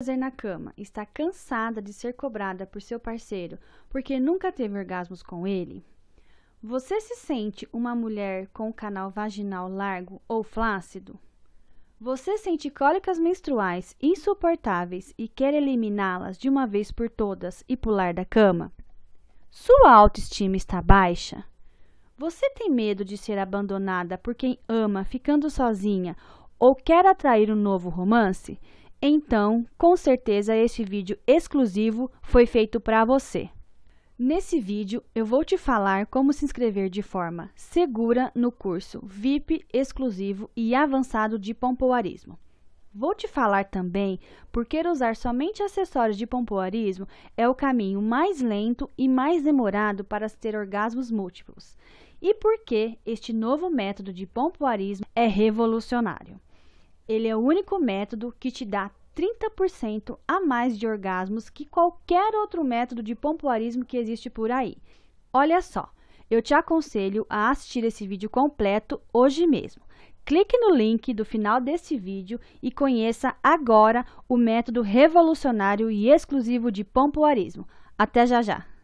fazer na cama, está cansada de ser cobrada por seu parceiro porque nunca teve orgasmos com ele? Você se sente uma mulher com canal vaginal largo ou flácido? Você sente cólicas menstruais insuportáveis e quer eliminá-las de uma vez por todas e pular da cama? Sua autoestima está baixa? Você tem medo de ser abandonada por quem ama ficando sozinha ou quer atrair um novo romance? Então, com certeza este vídeo exclusivo foi feito para você. Nesse vídeo, eu vou te falar como se inscrever de forma segura no curso VIP exclusivo e avançado de pompoarismo. Vou te falar também por que usar somente acessórios de pompoarismo é o caminho mais lento e mais demorado para se ter orgasmos múltiplos. E por que este novo método de pompoarismo é revolucionário. Ele é o único método que te dá 30% a mais de orgasmos que qualquer outro método de pompoarismo que existe por aí. Olha só, eu te aconselho a assistir esse vídeo completo hoje mesmo. Clique no link do final desse vídeo e conheça agora o método revolucionário e exclusivo de pompoarismo. Até já já!